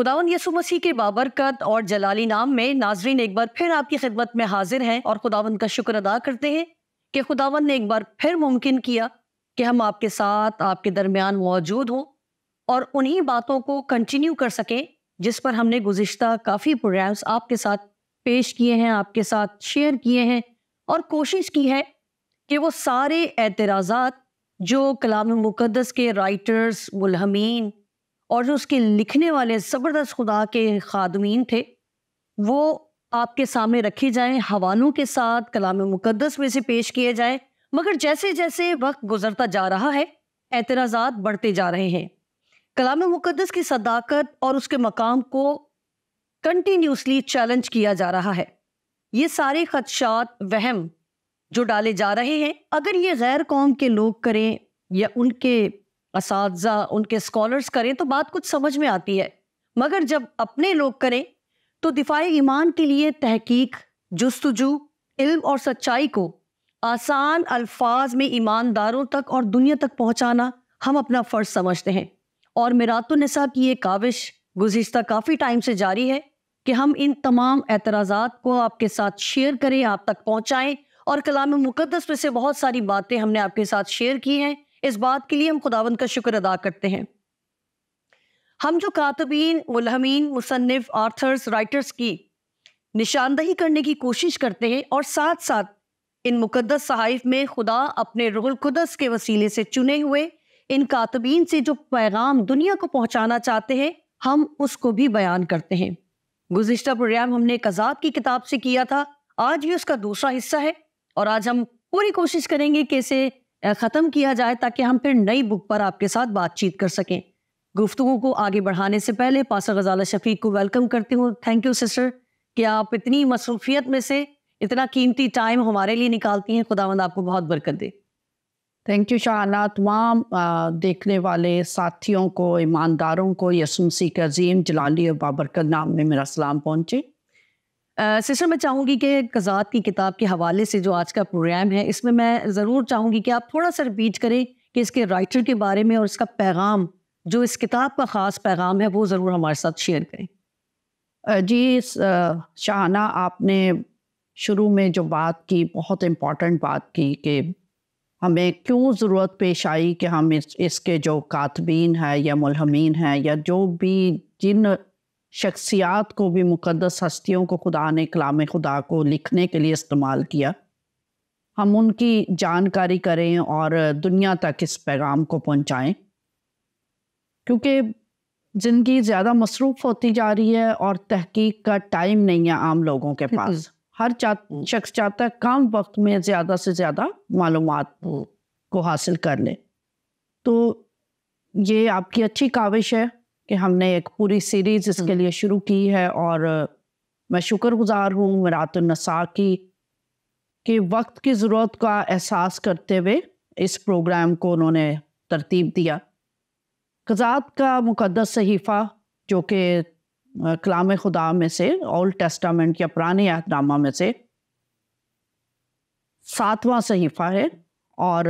खुदावन यसु मसीह के बाबरकत और जलाली नाम में नाजरीन एक बार फिर आपकी खिदमत में हाजिर हैं और खुदावन का शुक्र अदा करते हैं कि खुदावन ने एक बार फिर मुमकिन किया कि हम आपके साथ आपके दरमियान मौजूद हों और उन्हीं बातों को कंटिन्यू कर सकें जिस पर हमने गुज्त काफ़ी प्रोग्राम्स आपके साथ पेश किए हैं आपके साथ शेयर किए हैं और कोशिश की है कि वो सारे एतराज़ात जो कलाम मुकदस के राइटर्स मुलहमीन और जो उसके लिखने वाले ज़बरदस्त खुदा के खादमीन थे वो आपके सामने रखे जाएं हवालों के साथ कलाम मुकदस में से पेश किए जाएं मगर जैसे जैसे वक्त गुजरता जा रहा है एतराज़ात बढ़ते जा रहे हैं कलाम मुकदस की सदाकत और उसके मकाम को कंटिन्यूसली चैलेंज किया जा रहा है ये सारे खदशात वहम जो डाले जा रहे हैं अगर ये गैर कौम के लोग करें या उनके इस उनके स्कॉलर्स करें तो बात कुछ समझ में आती है मगर जब अपने लोग करें तो दिफाई ईमान के लिए तहकीक जस्तजू इल्म और सच्चाई को आसान अल्फाज में ईमानदारों तक और दुनिया तक पहुंचाना हम अपना फ़र्ज समझते हैं और मेरातुलनसा की ये काविश गुज्तर काफ़ी टाइम से जारी है कि हम इन तमाम एतराज़ा को आपके साथ शेयर करें आप तक पहुँचाएँ और कलाम मुकदस में से बहुत सारी बातें हमने आपके साथ शेयर की हैं इस बात के लिए हम खुदावंद का शुक्र अदा करते हैं हम जो कातबीन मुलहमीन मुसनफ़ आर्थर्स राइटर्स की निशानदही करने की कोशिश करते हैं और साथ साथ इन मुकदस सहाइफ में खुदा अपने रुलकुदस के वसीले से चुने हुए इन कातबीन से जो पैगाम दुनिया को पहुंचाना चाहते हैं हम उसको भी बयान करते हैं गुज्त प्रोग्राम हमने कजाब की किताब से किया था आज भी उसका दूसरा हिस्सा है और आज हम पूरी कोशिश करेंगे कि इसे ख़त्म किया जाए ताकि हम फिर नई बुक पर आपके साथ बातचीत कर सकें गुफ्तु को आगे बढ़ाने से पहले पासा गजाला शफीक को वेलकम करती हूँ थैंक यू सिस्टर कि आप इतनी मसरूफियत में से इतना कीमती टाइम हमारे लिए निकालती हैं खुदावंद आपको बहुत बरकत दे थैंक यू शाह तमाम देखने वाले साथियों को ईमानदारों को यसुमसी के अजीम जलाली और बाबरकत नाम में मेरा सलाम पहुँचे सिस्टर मैं चाहूँगी कि कज़ात की किताब के हवाले से जो आज का प्रोग्राम है इसमें मैं ज़रूर चाहूँगी कि आप थोड़ा सा रिपीट करें कि इसके राइटर के बारे में और इसका पैगाम जो इस किताब का ख़ास पैगाम है वो ज़रूर हमारे साथ शेयर करें जी शाहाना आपने शुरू में जो बात की बहुत इम्पॉर्टेंट बात की कि हमें क्यों ज़रूरत पेश आई कि हम इस इसके जो कातबीन है या मुलहमीन है या जो भी जिन शख्सियात को भी मुकदस हस्तियों को खुदा ने कलाम खुदा को लिखने के लिए इस्तेमाल किया हम उनकी जानकारी करें और दुनिया तक इस पैगाम को पहुंचाएं क्योंकि ज़िंदगी ज़्यादा मसरूफ़ होती जा रही है और तहकीक का टाइम नहीं है आम लोगों के पास हर चा हम्म। शख्स चाहता है कम वक्त में ज़्यादा से ज़्यादा मालूम हम्म। को हासिल कर ले तो ये आपकी अच्छी काविश है कि हमने एक पूरी सीरीज इसके हम्म। लिए शुरू की है और मैं शुक्रगुजार हूँ मरातुलनसा की कि वक्त की ज़रूरत का एहसास करते हुए इस प्रोग्राम को उन्होंने तरतीब दिया कजात का मुकदस सहीफ़ा जो कि कलाम खुदा में से ओल्ड टेस्टामेंट या पुराने अहदनामा में से सातवां सहीफ़ा है और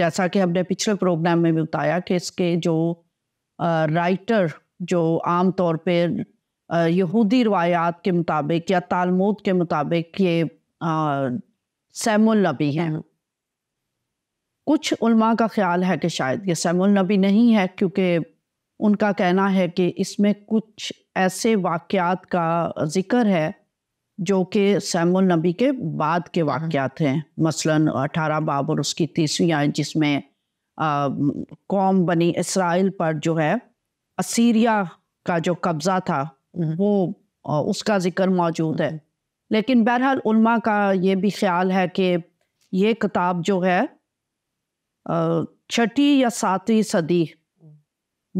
जैसा कि हमने पिछले प्रोग्राम में भी बताया कि इसके जो राइटर जो आम तौर पर यहूदी रवायात के मुताबिक या तालमोद के मुताबिक ये सैमुल नबी हैं कुछ उल्मा का ख्याल है कि शायद ये सैमुल नबी नहीं है क्योंकि उनका कहना है कि इसमें कुछ ऐसे वाक़ात का जिक्र है जो कि सैमुल नबी के बाद के हाँ। वाक़ात हैं मसलन अठारह बाब और उसकी तीसवीं आय जिसमें कौम बनी इसराइल पर जो है असीरिया का जो कब्ज़ा था हम्म। वो उसका ज़िक्र मौजूद है लेकिन बहरहाल उल्मा का ये भी ख्याल है कि ये किताब जो है छठी या सातवीं सदी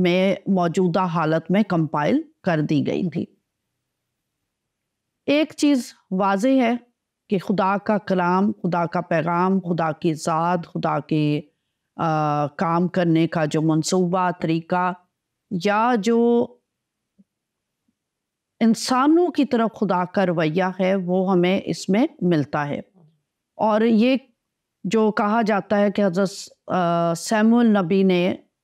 में मौजूदा हालत में कंपाइल कर दी गई थी एक चीज़ वाज है कि खुदा का कलाम खुदा का पैगाम खुदा की ज़ात खुदा की आ, काम करने का जो मनसूबा तरीका या जो इंसानों की तरह खुदा का रवैया है वो हमें इसमें मिलता है और ये जो कहा जाता है कि हजरत सैमुल नबी ने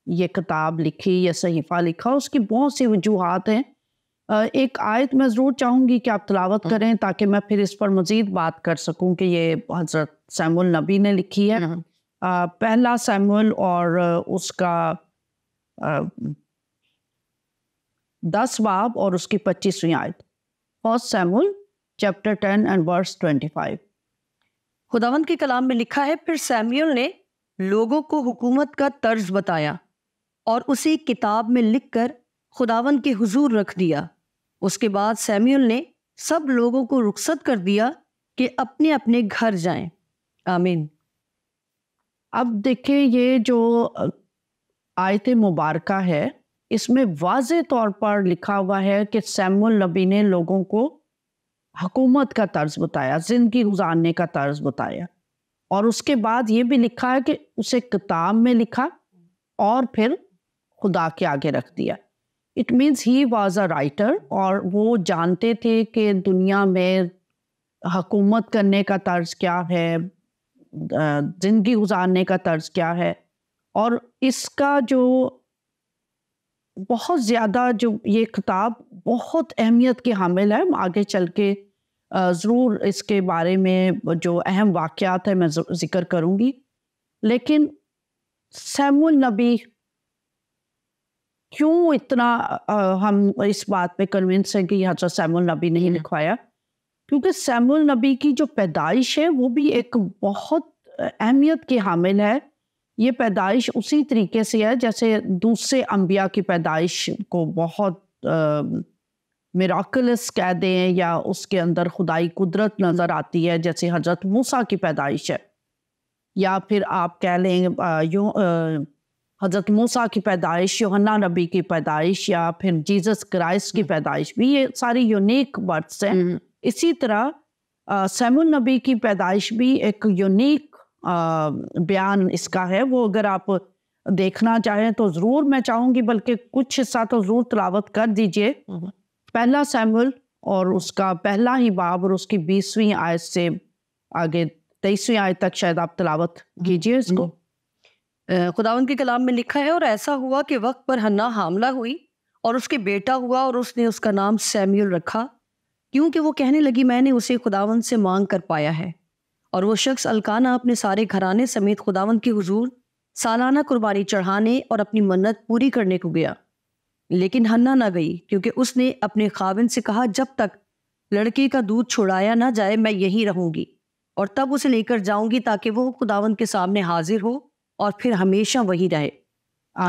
ये किताब लिखी या सहीफ़ा लिखा उसकी बहुत सी वजूहत हैं एक आयत मैं ज़रूर चाहूँगी कि आप तलावत करें ताकि मैं फिर इस पर मज़ीद बात कर सकूँ कि ये हज़रत सैमुल नबी ने लिखी है हम्म। Uh, पहला सैमुअल और uh, उसका uh, दस बाब और उसकी पच्चीसवीं आयत first Samuel chapter ten and verse twenty five खुदावंत के कलाम में लिखा है फिर सैमुअल ने लोगों को हुकूमत का तर्ज बताया और उसे किताब में लिखकर खुदावंत के हुजूर रख दिया उसके बाद सैमुअल ने सब लोगों को रुखसत कर दिया कि अपने अपने घर जाएं। आमीन अब देखिए ये जो आयत मुबारक है इसमें वाज तौर पर लिखा हुआ है कि सैमुल नबी ने लोगों को हकूमत का तर्ज बताया ज़िंदगी गुजारने का तर्ज बताया और उसके बाद ये भी लिखा है कि उसे किताब में लिखा और फिर खुदा के आगे रख दिया it means he was a writer और वो जानते थे कि दुनिया में हकूमत करने का तर्ज क्या है ज़िंदगी गुजारने का तर्ज क्या है और इसका जो बहुत ज़्यादा जो ये किताब बहुत अहमियत की हामिल है आगे चल के ज़रूर इसके बारे में जो अहम वाक़ात है मैं ज़िक्र करूँगी लेकिन सैमुल नबी क्यों इतना हम इस बात पे कन्विंस हैं कि हजरत तो सैमुल नबी नहीं हम्म। लिखवाया क्योंकि सैमुल नबी की जो पैदाइश है वो भी एक बहुत अहमियत की हामिल है ये पैदाइश उसी तरीके से है जैसे दूसरे अम्बिया की पैदाइश को बहुत मेराकलस कह दें या उसके अंदर खुदाई कुदरत नज़र आती है जैसे हजरत मूसा की पैदाइश है या फिर आप कह लें यू हजरत मूसा की पैदाइश योहन्ना नबी की पैदाइश या फिर जीसस क्राइस्ट की हम्म। पैदाइश भी ये सारी यूनिक वर्ड्स हैं हम्म। इसी तरह सैमुल नबी की पैदाइश भी एक यूनिक बयान इसका है वो अगर आप देखना चाहें तो ज़रूर मैं चाहूँगी बल्कि कुछ हिस्सा तो ज़रूर तलावत कर दीजिए हम्म। पहला सैमुल और उसका पहला ही बाब और उसकी बीसवीं आयत से आगे तेईसवीं आयत तक शायद आप तलावत हम्म। कीजिए इसको हम्म। खुदावन के कलाम में लिखा है और ऐसा हुआ कि वक्त पर हन्ना हामला हुई और उसके बेटा हुआ और उसने उसका नाम सैम्यूल रखा क्योंकि वो कहने लगी मैंने उसे खुदावन से मांग कर पाया है और वो शख्स अलकाना अपने सारे घराने समेत खुदावन के हजूर सालाना कुर्बानी चढ़ाने और अपनी मन्नत पूरी करने को गया लेकिन हन्ना ना गई क्योंकि उसने अपने खाविन से कहा जब तक लड़के का दूध छुड़ाया ना जाए मैं यहीं रहूंगी और तब उसे लेकर जाऊंगी ताकि वो खुदावन के सामने हाजिर हो और फिर हमेशा वही रहे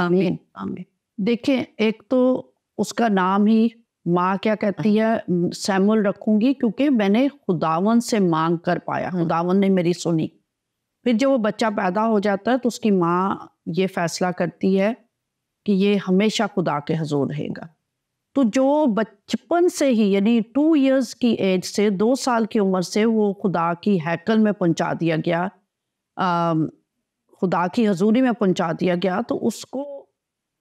आमीन आमीन देखें एक तो उसका नाम ही माँ क्या कहती है सैमुअल रखूंगी क्योंकि मैंने खुदावन से मांग कर पाया हम्म। खुदावन ने मेरी सुनी फिर जब वो बच्चा पैदा हो जाता है तो उसकी माँ ये फैसला करती है कि ये हमेशा खुदा के हजूर रहेगा तो जो बचपन से ही यानी टू इयर्स की एज से दो साल की उम्र से वो खुदा की हैकल में पहुंचा दिया गया आ, खुदा की हजूरी में पहुंचा दिया गया तो उसको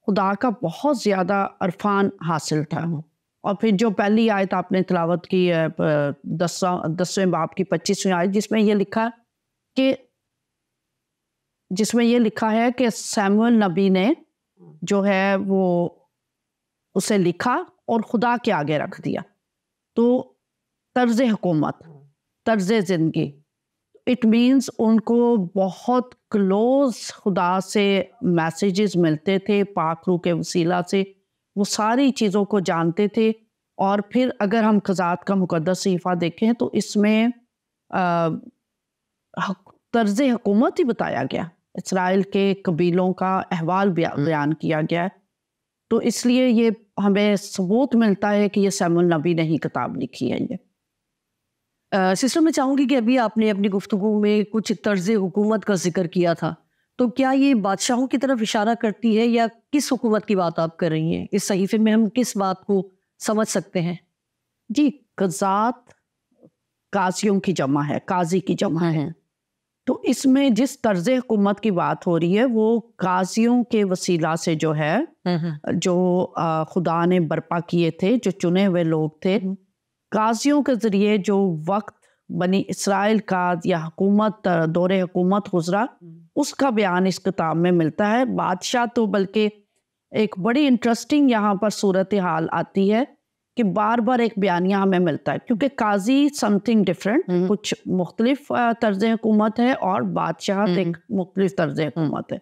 खुदा का बहुत ज़्यादा अरफान हासिल था और फिर जो पहली आयत आपने तलावत की दसवा दसवें बाप की पच्चीसवीं आयत जिसमें यह लिखा कि जिसमें यह लिखा है कि सैमुअल नबी ने जो है वो उसे लिखा और खुदा के आगे रख दिया तो तर्ज हुकूमत तर्ज ज़िंदगी इट मीन्स उनको बहुत क्लोज खुदा से मैसेजेस मिलते थे पाखरू के वसीला से वो सारी चीज़ों को जानते थे और फिर अगर हम खजात का मुकदस सहीफ़ा देखें तो इसमें तर्ज हकूमत ही बताया गया इसराइल के कबीलों का अहवाल हम्म। बयान किया गया है तो इसलिए ये हमें सबूत मिलता है कि ये सैमुल नबी ने ही किताब लिखी है ये सिस्टर मैं चाहूँगी कि अभी आपने अपनी गुफ्तु में कुछ तर्ज हुकूमत का जिक्र किया था तो क्या ये बादशाहों की तरफ इशारा करती है या किस हुकूमत की बात आप कर रही हैं इस सहीफे में हम किस बात को समझ सकते हैं जी कजात काजियों की जमा है काजी की जमा है तो इसमें जिस तर्ज हुकूमत की बात हो रही है वो काजियों के वसीला से जो है हम्म, हम्म। जो खुदा ने बर्पा किए थे जो चुने हुए लोग थे हम्म। काजियों के ज़रिए जो वक्त बनी इसराइल का या हुकूमत दौर हुकूमत गुजरा हम्म। उसका बयान इस किताब में मिलता है बादशाह तो बल्कि एक बड़ी इंटरेस्टिंग यहाँ पर सूरत हाल आती है कि बार बार एक बयानिया हमें मिलता है क्योंकि काजी समथिंग हम्म। डिफरेंट कुछ मुख्तलिफ तर्ज हुकूमत है और बादशाह हम्म। एक मुख्तलिफ तर्ज हुकूमत है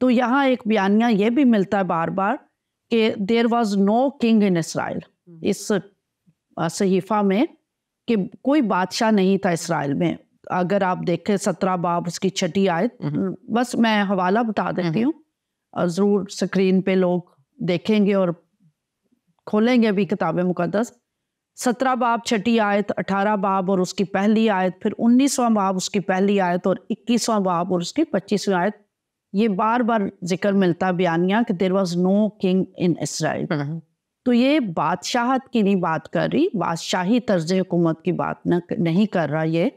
तो यहाँ एक बयानिया ये भी मिलता है बार बार कि there was no king in Israel इस सहीफा में कि कोई बादशाह नहीं था इसराइल में अगर आप देखें सत्रह बाब उसकी छठी आयत हम्म। बस मैं हवाला बता देती हम्म। हूँ ज़रूर स्क्रीन पे लोग देखेंगे और खोलेंगे अभी किताब मुकदस सत्रह बाब छठी आयत अठारह बाब और उसकी पहली आयत फिर उन्नीसवां बाब उसकी पहली आयत और इक्कीसवां बाब और उसकी पच्चीसवीं आयत ये बार बार जिक्र मिलता बयानिया कि there was no king in Israel तो ये बादशाहत की नहीं बात कर रही बादशाही तर्ज हुकूमत की बात न नहीं कर रहा ये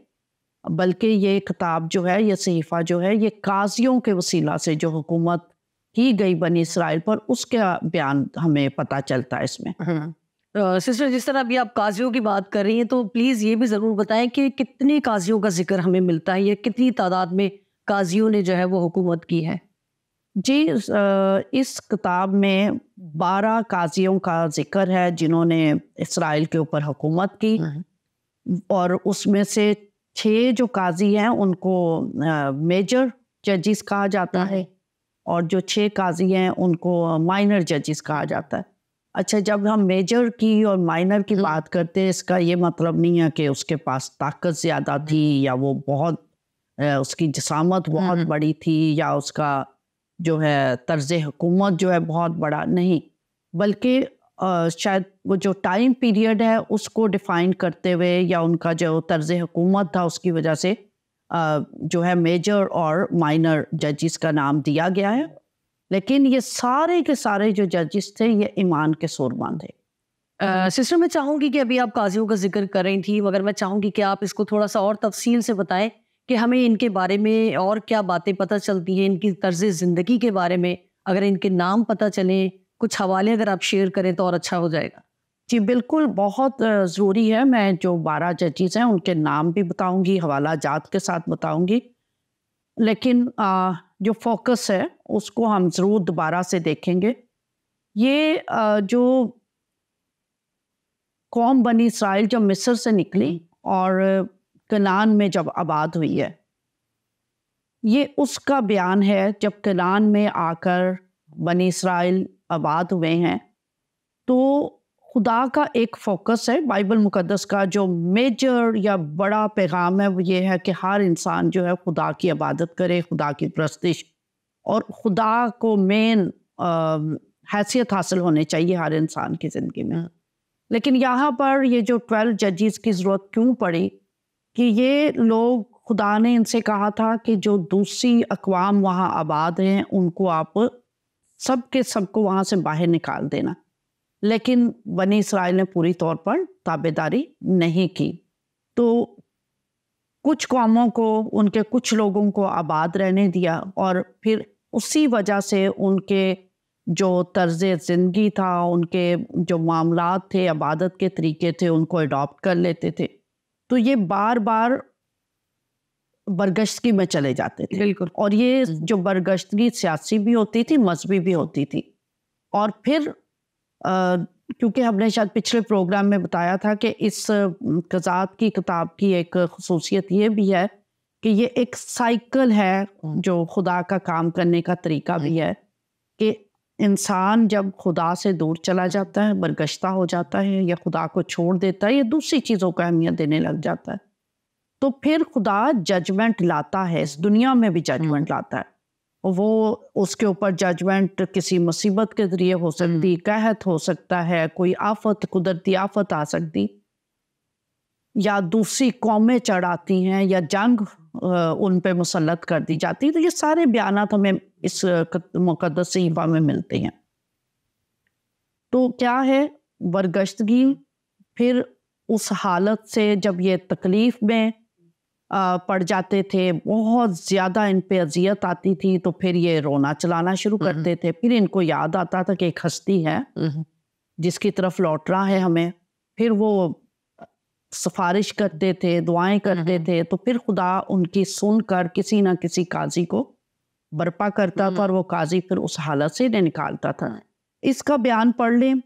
बल्कि ये किताब जो है ये सहीफ़ा जो है ये काजियों के वसीला से जो हुकूमत की गई बनी इसराइल पर उसका बयान हमें पता चलता है इसमें हाँ। सिस्टर जिस तरह अभी आप काजियों की बात कर रही हैं तो प्लीज़ ये भी ज़रूर बताएं कि कितने काजियों का जिक्र हमें मिलता है या कितनी तादाद में काजियों ने जो है वो हुकूमत की है जी इस किताब में बारह काजियों का जिक्र है जिन्होंने इसराइल के ऊपर हुकूमत की हम्म, हम्म। और उसमें से छः जो काजी हैं उनको मेजर जजिस कहा जाता हम्म, है और जो छः काजी हैं उनको माइनर जजिस कहा जाता है अच्छा जब हम मेजर की और माइनर की बात करते हैं इसका ये मतलब नहीं है कि उसके पास ताकत ज़्यादा थी या वो बहुत उसकी जसामत बहुत बड़ी थी या उसका जो है तर्ज हुकूमत जो है बहुत बड़ा नहीं बल्कि शायद वो जो टाइम पीरियड है उसको डिफाइन करते हुए या उनका जो तर्ज हुकूमत था उसकी वजह से जो है मेजर और माइनर जजिस का नाम दिया गया है लेकिन ये सारे के सारे जो जजिस थे ये ईमान के सूरबान थे सिस्टर मैं चाहूँगी कि अभी आप काजियों का जिक्र कर रही थी मगर मैं चाहूँगी कि आप इसको थोड़ा सा और तफसील से बताएं कि हमें इनके बारे में और क्या बातें पता चलती हैं इनकी तर्ज ज़िंदगी के बारे में अगर इनके नाम पता चलें कुछ हवाले अगर आप शेयर करें तो और अच्छा हो जाएगा जी बिल्कुल बहुत ज़रूरी है मैं जो बारह जजेस हैं उनके नाम भी बताऊंगी हवाला जात के साथ बताऊंगी लेकिन आ, जो फोकस है उसको हम ज़रूर दोबारा से देखेंगे ये आ, जो कौम बनी इसराइल जो मिस्र से निकली और कनान में जब आबाद हुई है ये उसका बयान है जब कनान में आकर बनी इसराइल आबाद हुए हैं तो खुदा का एक फोकस है बाइबल मुकदस का जो मेजर या बड़ा पैगाम है वो ये है कि हर इंसान जो है खुदा की इबादत करे खुदा की प्रस्तिश और खुदा को मेन हैसियत हासिल होनी चाहिए हर इंसान की ज़िंदगी में लेकिन यहाँ पर ये जो ट्वेल्व जजेस की ज़रूरत क्यों पड़ी कि ये लोग खुदा ने इनसे कहा था कि जो दूसरी अकवाम वहाँ आबाद हैं उनको आप सब के सब को वहाँ से बाहर निकाल देना लेकिन बनी इसराइल ने पूरी तौर पर ताबेदारी नहीं की तो कुछ कौमों को उनके कुछ लोगों को आबाद रहने दिया और फिर उसी वजह से उनके जो तर्ज ज़िंदगी था उनके जो मामला थे आबादत के तरीके थे उनको अडॉप्ट कर लेते थे तो ये बार बार बरगश्तगी में चले जाते थे बिल्कुल और ये जो बरगश्तगी सियासी भी होती थी मजहबी भी होती थी और फिर क्योंकि हमने शायद पिछले प्रोग्राम में बताया था कि इस कजात की किताब की एक खसूसियत ये भी है कि ये एक साइकिल है जो खुदा का काम करने का तरीका भी है इंसान जब खुदा से दूर चला जाता है बरगश्ता हो जाता है या खुदा को छोड़ देता है या दूसरी चीज़ों को अहमियत देने लग जाता है तो फिर खुदा जजमेंट लाता है इस दुनिया में भी जजमेंट हम्म। लाता है वो उसके ऊपर जजमेंट किसी मुसीबत के ज़रिए हो सकती हम्म। कहत हो सकता है कोई आफत कुदरती आफत आ सकती या दूसरी कौमें चढ़ाती हैं या जंग उन पे मुसलत कर दी जाती है तो ये सारे बयान हमें इस मुकदस इफा में मिलते हैं तो क्या है बरगश्तगी फिर उस हालत से जब ये तकलीफ़ में पड़ जाते थे बहुत ज़्यादा इन पे अजियत आती थी तो फिर ये रोना चलाना शुरू हम्म। करते थे फिर इनको याद आता था कि एक हस्ती है हम्म। जिसकी तरफ लौट रहा है हमें फिर वो सिफारिश करते थे दुआएं करते हम्म। थे तो फिर खुदा उनकी सुनकर किसी ना किसी काजी को बर्पा करता था और हम्म। वो काजी फिर उस हालत से निकालता था हम्म। इसका बयान पढ़ लें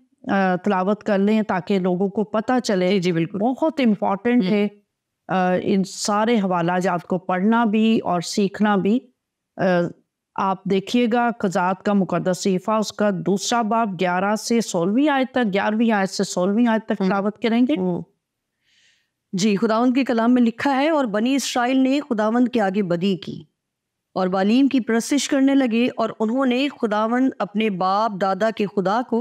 तलावत कर लें ताकि लोगों को पता चले जी, बिल्कुल बहुत इम्पॉर्टेंट है इन सारे हवाला जात को पढ़ना भी और सीखना भी आप देखिएगा कजात का मुकदस सीफा उसका दूसरा बाब ग्यारह से सोलहवीं आयत तक ग्यारहवीं आयत से सोलहवीं आयत तक तलावत करेंगे जी खुदावंद के कलाम में लिखा है और बनी इसराइल ने खुदावंद के आगे बदी की और बालीम की प्रस्तिश करने लगे और उन्होंने खुदावंद अपने बाप दादा के खुदा को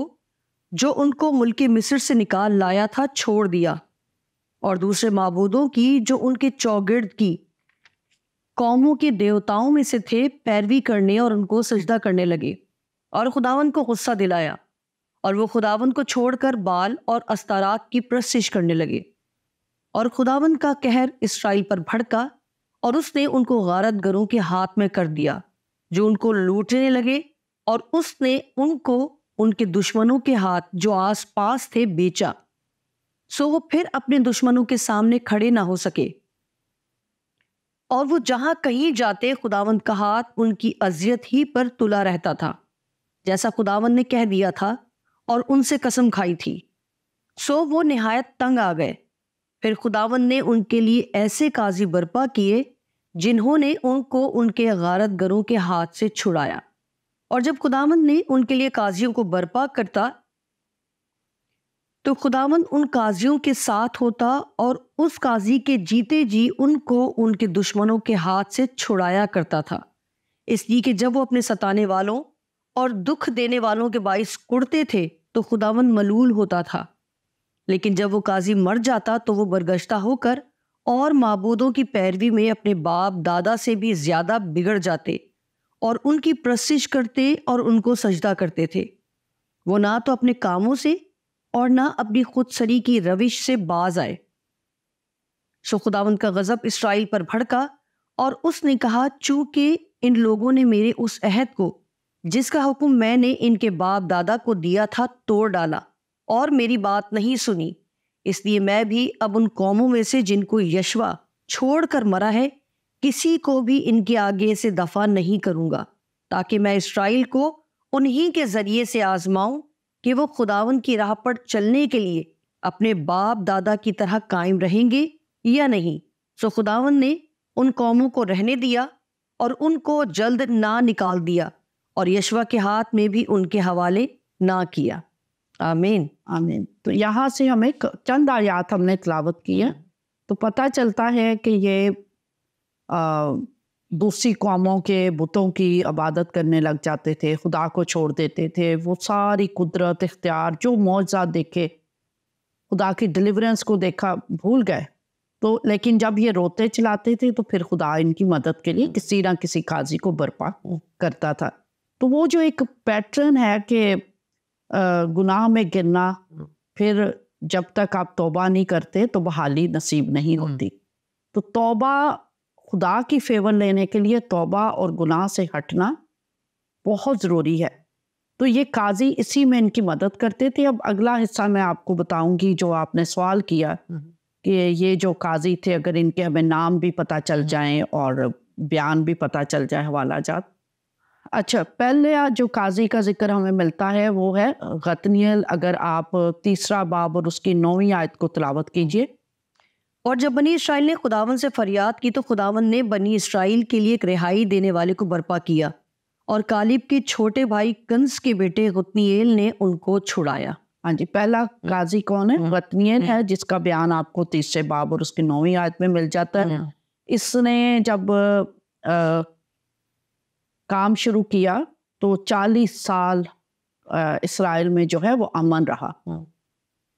जो उनको मुल्क मिस्र से निकाल लाया था छोड़ दिया और दूसरे मबूदों की जो उनके चौगिर्द की कौमों के देवताओं में से थे पैरवी करने और उनको सजदा करने लगे और खुदावन को गुस्सा दिलाया और वो खुदावन को छोड़कर बाल और अस्ताराक की प्रस्तिश करने लगे और खुदावन का कहर इसराइल पर भड़का और उसने उनको गारत गरों के हाथ में कर दिया जो उनको लूटने लगे और उसने उनको उनके दुश्मनों के हाथ जो आस पास थे बेचा सो वो फिर अपने दुश्मनों के सामने खड़े ना हो सके और वो जहां कहीं जाते खुदावंद का हाथ उनकी अजियत ही पर तुला रहता था जैसा खुदावंद ने कह दिया था और उनसे कसम खाई थी सो वो नहायत तंग आ गए फिर खुदावन ने उनके लिए ऐसे काजी बर्पा किए जिन्होंने उनको उनके गारत गरों के हाथ से छुड़ाया और जब खुदावन ने उनके लिए काजियों को बर्पा करता तो खुदावन उन काजियों के साथ होता और उस काजी के जीते जी उनको उनके दुश्मनों के हाथ से छुड़ाया करता था इसलिए कि जब वो अपने सताने वालों और दुख देने वालों के बायस कुड़ते थे तो खुदावन मलूल होता था लेकिन जब वो काजी मर जाता तो वो बरगश्ता होकर और मबूदों की पैरवी में अपने बाप दादा से भी ज़्यादा बिगड़ जाते और उनकी प्रसिश करते और उनको सजदा करते थे वो ना तो अपने कामों से और ना अपनी खुदसरी की रविश से बाज आए सो खुदावंद का गज़ब इसराइल पर भड़का और उसने कहा चूँकि इन लोगों ने मेरे उस अहद को जिसका हुक्म मैंने इनके बाप दादा को दिया था तोड़ डाला और मेरी बात नहीं सुनी इसलिए मैं भी अब उन कौमों में से जिनको यशवा छोड़ कर मरा है किसी को भी इनके आगे से दफा नहीं करूँगा ताकि मैं इसराइल को उन्हीं के ज़रिए से आजमाऊं कि वो खुदावन की राह पर चलने के लिए अपने बाप दादा की तरह कायम रहेंगे या नहीं सो खुदावन ने उन कौमों को रहने दिया और उनको जल्द ना निकाल दिया और यशवा के हाथ में भी उनके हवाले ना किया आमीन आमीन तो यहाँ से हमें चंद आयात हमने तलावत की है तो पता चलता है कि ये आ, दूसरी कौमों के बुतों की इबादत करने लग जाते थे खुदा को छोड़ देते थे वो सारी कुदरत इख्तियार जो मुआवजा देखे खुदा की डिलीवरेंस को देखा भूल गए तो लेकिन जब ये रोते चलाते थे तो फिर खुदा इनकी मदद के लिए किसी ना किसी काजी को बर्पा करता था तो वो जो एक पैटर्न है कि गुनाह में गिरना फिर जब तक आप तोबा नहीं करते तो बहाली नसीब नहीं हम्म। होती तो तोबा खुदा की फेवर लेने के लिए तोबा और गुनाह से हटना बहुत ज़रूरी है तो ये काजी इसी में इनकी मदद करते थे अब अगला हिस्सा मैं आपको बताऊंगी जो आपने सवाल किया हम्म। कि ये जो काजी थे अगर इनके हमें नाम भी पता चल हम्म। जाए और बयान भी पता चल जाए हवाला जात अच्छा पहले जो काजी का जिक्र हमें मिलता है वो है गतनील अगर आप तीसरा बाब और उसकी नौवीं आयत को तलावत कीजिए और जब बनी इसराइल ने खुदावन से फरियाद की तो खुदावन ने बनी इसराइल के लिए एक रिहाई देने वाले को बर्पा किया और कालिब के छोटे भाई कंस के बेटे गतनील ने उनको छुड़ाया हाँ जी पहला हम्म। काजी कौन है गतनील हम्म। है हम्म। जिसका बयान आपको तीसरे बाब और उसकी नौवीं आयत में मिल जाता है इसने जब आ, काम शुरू किया तो 40 साल इसराइल में जो है वो अमन रहा हाँ।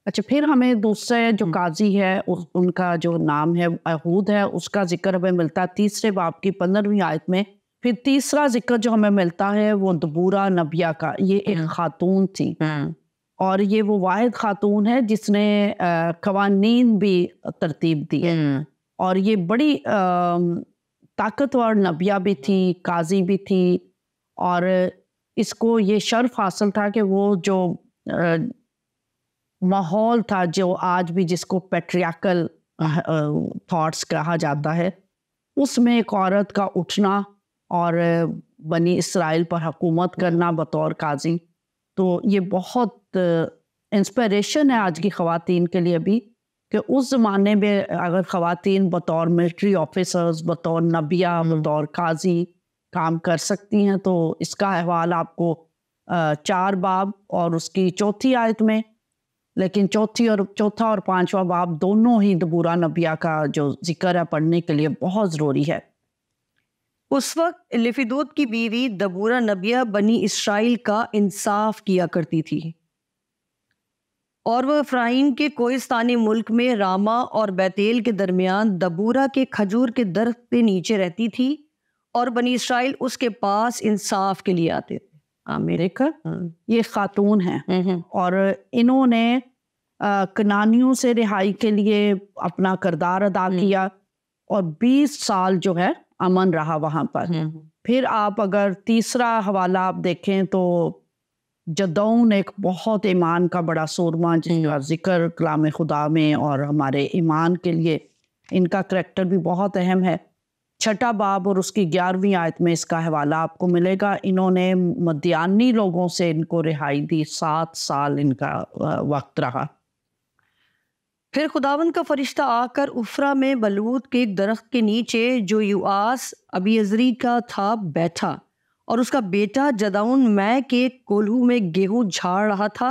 अच्छा फिर हमें दूसरे जो हम्म। काजी है उस, उनका जो नाम है अहूद है उसका जिक्र हमें मिलता है तीसरे बाप की पंद्रहवीं आयत में फिर तीसरा जिक्र जो हमें मिलता है वो दबूरा नबिया का ये एक हाँ। खातून थी हाँ। और ये वो वाद खातून है जिसने कवानीन भी तरतीब दी है और ये बड़ी ताकतवर नबिया भी थी काजी भी थी और इसको ये शर्फ हासिल था कि वो जो माहौल था जो आज भी जिसको पेट्रियाकल थॉट्स कहा जाता है उसमें एक औरत का उठना और बनी इसराइल पर हकूमत करना बतौर काजी तो ये बहुत इंस्पिरेशन है आज की खातन के लिए भी कि उस ज़माने में अगर ख़वान बतौर मिल्ट्री ऑफिसर्स बतौर नबिया हम्म। बतौर काजी काम कर सकती हैं तो इसका अहवाल आपको चार बाब और उसकी चौथी आयत में लेकिन चौथी और चौथा और पांचवा बाब दोनों ही दबूरा नबिया का जो जिक्र है पढ़ने के लिए बहुत ज़रूरी है उस वक्त लिफिदूत की बीवी दबूरा नबिया बनी इसराइल का इंसाफ किया करती थी और वह फ्राइम के कोइस्तानी मुल्क में रामा और बैतेल के दरमियान दबूरा के खजूर के दर के नीचे रहती थी और बनी इसराइल उसके पास इंसाफ के लिए आते थे अमेरिका हाँ। ये खातून है हम्म, हम्म। और इन्होंने कनानियों से रिहाई के लिए अपना करदार अदा हम्म। किया और 20 साल जो है अमन रहा वहां पर फिर आप अगर तीसरा हवाला आप देखें तो जदौन एक बहुत ईमान का बड़ा सोरमा जिनका जिक्र कलाम खुदा में और हमारे ईमान के लिए इनका करेक्टर भी बहुत अहम है छठा बाब और उसकी ग्यारहवीं आयत में इसका हवाला आपको मिलेगा इन्होंने मदयानी लोगों से इनको रिहाई दी सात साल इनका वक्त रहा फिर खुदावन का फरिश्ता आकर उफ्रा में बलूद के एक दरख्त के नीचे जो युआस अबीजरी का था बैठा और उसका बेटा जदाउन मैं के कोल्हू में गेहूं झाड़ रहा था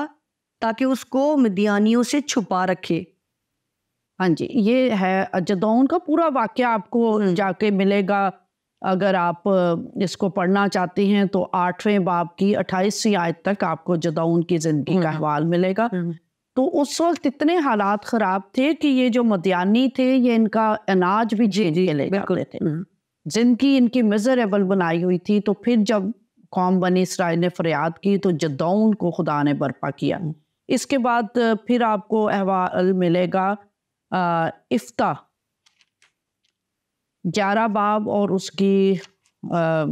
ताकि उसको मिदियानियों से छुपा रखे हाँ जी ये है जदाउन का पूरा वाक्य आपको हम्म। जाके मिलेगा अगर आप इसको पढ़ना चाहते हैं तो आठवें बाप की अट्ठाईसवीं आयत तक आपको जदाउन की ज़िंदगी का अहवाल हम्म। मिलेगा हम्म। तो उस वक्त इतने हालात ख़राब थे कि ये जो मदियानी थे ये इनका अनाज भी जी ले थे जिनकी इनकी मिजरेबल बनाई हुई थी तो फिर जब कौम बनी इसराइल ने फरियाद की तो जदौन को खुदा ने बर्पा किया इसके बाद फिर आपको अहवाल मिलेगा इफ्ता ग्यारह बाब और उसकी आ,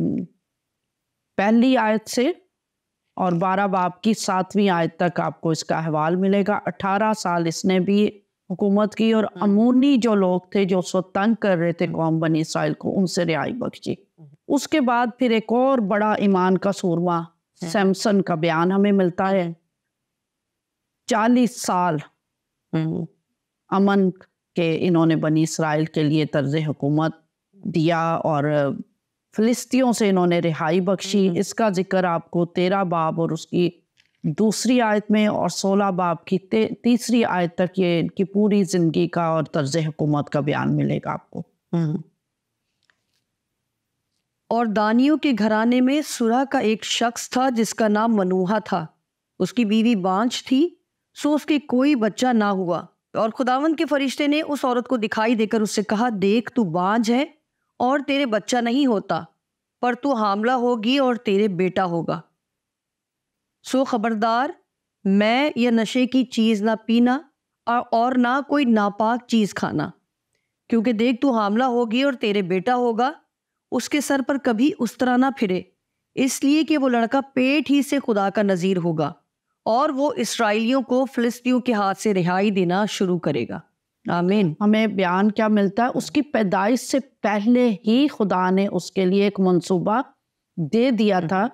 पहली आयत से और बारह बाब की सातवीं आयत तक आपको इसका अहवाल मिलेगा अठारह साल इसने भी हुकूमत की और हम्म। अमूनी जो लोग थे जो वक्त तंग कर रहे थे हम्म। कौम बनी इसराइल को उनसे रिहाई बख्शी हम्म। उसके बाद फिर एक और बड़ा ईमान का सूरमा हाँ। सैमसन का बयान हमें मिलता है चालीस साल अमन के इन्होंने बनी इसराइल के लिए तर्ज हुकूमत दिया और फ़लस्तियों से इन्होंने रिहाई बख्शी इसका जिक्र आपको तेरा बाब और उसकी दूसरी आयत में और सोलह बाब की तीसरी आयत तक ये इनकी पूरी जिंदगी का और तर्ज हुकूमत का बयान मिलेगा आपको हम्म। और दानियों के घराने में सुरा का एक शख्स था जिसका नाम मनुहा था उसकी बीवी बांच थी सो उसके कोई बच्चा ना हुआ और खुदावंद के फरिश्ते ने उस औरत को दिखाई देकर उससे कहा देख तू बांझ है और तेरे बच्चा नहीं होता पर तू हामला होगी और तेरे बेटा होगा सो ख़बरदार मैं या नशे की चीज़ ना पीना और और ना कोई नापाक चीज़ खाना क्योंकि देख तू हामला होगी और तेरे बेटा होगा उसके सर पर कभी उस तरह ना फिरे इसलिए कि वो लड़का पेट ही से खुदा का नज़ीर होगा और वो इसराइलियों को फ़िलिस्तीनियों के हाथ से रिहाई देना शुरू करेगा आमीन हमें बयान क्या मिलता है उसकी पैदाइश से पहले ही खुदा ने उसके लिए एक मंसूबा दे दिया हम्म। था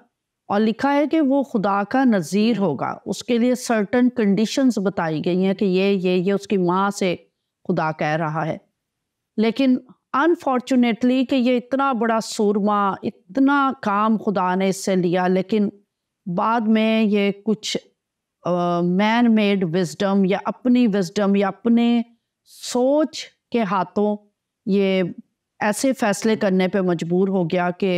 और लिखा है कि वो खुदा का नज़ीर हम्म। होगा उसके लिए सर्टन कंडीशंस बताई गई हैं कि ये ये ये उसकी माँ से खुदा कह रहा है लेकिन अनफॉर्चुनेटली कि ये इतना बड़ा सूरमा इतना काम खुदा ने इससे लिया लेकिन बाद में ये कुछ मैन मेड विजडम या अपनी विजडम या अपने सोच के हाथों ये ऐसे फैसले करने पे मजबूर हो गया कि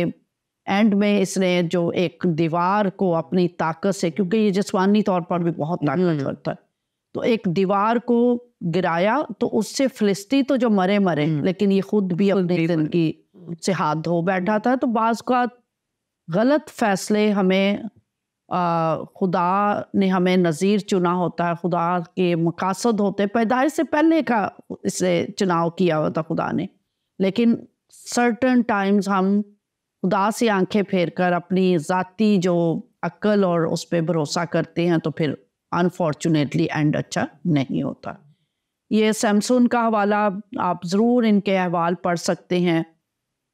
एंड में इसने जो एक दीवार को अपनी ताकत से क्योंकि ये जिसमानी तौर पर भी बहुत हम्म। ताकतवर है तो एक दीवार को गिराया तो उससे फलिस्ती तो जो मरे मरे हम्म। लेकिन ये खुद भी अपनी जिंदगी से हाथ धो बैठा था तो बाज का गलत फैसले हमें आ, खुदा ने हमें नज़ीर चुना होता है खुदा के मकासद होते पैदाइश से पहले का इसे चुनाव किया हुआ था खुदा ने लेकिन सर्टन टाइम्स हम उदासी आंखें फेर कर अपनी ज़ाती जो अक्ल और उस पर भरोसा करते हैं तो फिर अनफॉर्चुनेटली एंड अच्छा नहीं होता ये सैमसून का हवाला आप ज़रूर इनके अहवाल पढ़ सकते हैं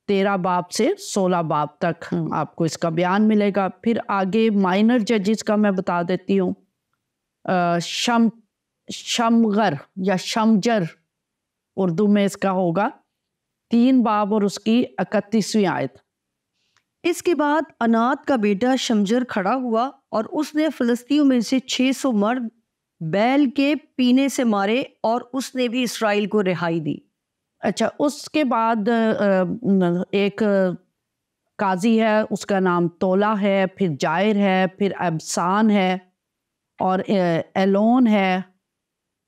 तेरह बाप से सोलह बाप तक हम्म। आपको इसका बयान मिलेगा फिर आगे माइनर जजेस का मैं बता देती हूँ शम शमगर या शमजर उर्दू में इसका होगा तीन बाब और उसकी इकतीसवीं आयत इसके बाद अनाथ का बेटा शमजर खड़ा हुआ और उसने फलस्तियों में से 600 मर्द बैल के पीने से मारे और उसने भी इसराइल को रिहाई दी अच्छा उसके बाद एक काजी है उसका नाम तोला है फिर जायर है फिर अबसान है और एलोन है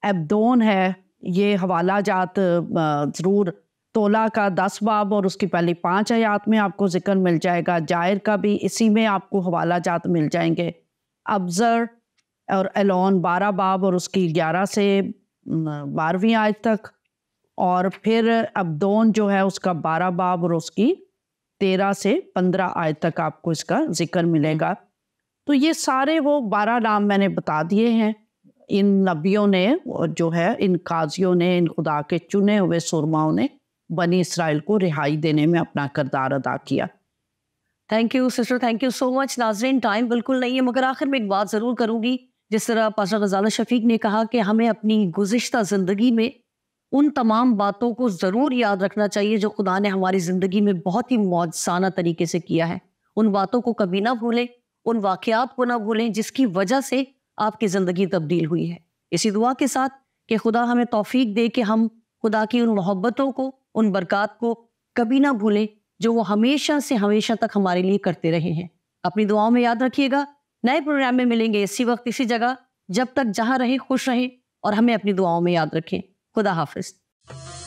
एबदोन है ये हवाला जात ज़रूर तोला का दस बाब और उसकी पहली पाँच आयात में आपको जिक्र मिल जाएगा जायर का भी इसी में आपको हवाला जात मिल जाएंगे अबजर और एलोन बारह बाब और उसकी ग्यारह से बारहवीं आयत तक और फिर अब्दोन जो है उसका बारह बाब और उसकी तेरह से पंद्रह आयत तक आपको इसका जिक्र हम्म। मिलेगा तो ये सारे वो बारह नाम मैंने बता दिए हैं इन नबियों ने जो है इन काजियों ने इन खुदा के चुने हुए सुरमाओं ने बनी इसराइल को रिहाई देने में अपना किरदार अदा किया thank you sister thank you so much नाजरीन टाइम बिल्कुल नहीं है मगर आखिर में एक बात ज़रूर करूँगी जिस तरह पाशा गजाला शफीक ने कहा कि हमें अपनी गुज्त ज़िंदगी में उन तमाम बातों को ज़रूर याद रखना चाहिए जो खुदा ने हमारी ज़िंदगी में बहुत ही मौजसाना तरीके से किया है उन बातों को कभी ना भूलें उन वाक़ात को ना भूलें जिसकी वजह से आपकी ज़िंदगी तब्दील हुई है इसी दुआ के साथ कि खुदा हमें तोफ़ी दे कि हम खुदा की उन मोहब्बतों को उन बरकत को कभी ना भूलें जो वो हमेशा से हमेशा तक हमारे लिए करते रहे हैं अपनी दुआओं में याद रखिएगा नए प्रोग्राम में मिलेंगे इसी वक्त इसी जगह जब तक जहाँ रहें खुश रहें और हमें अपनी दुआओं में याद रखें खुदा हाफिज़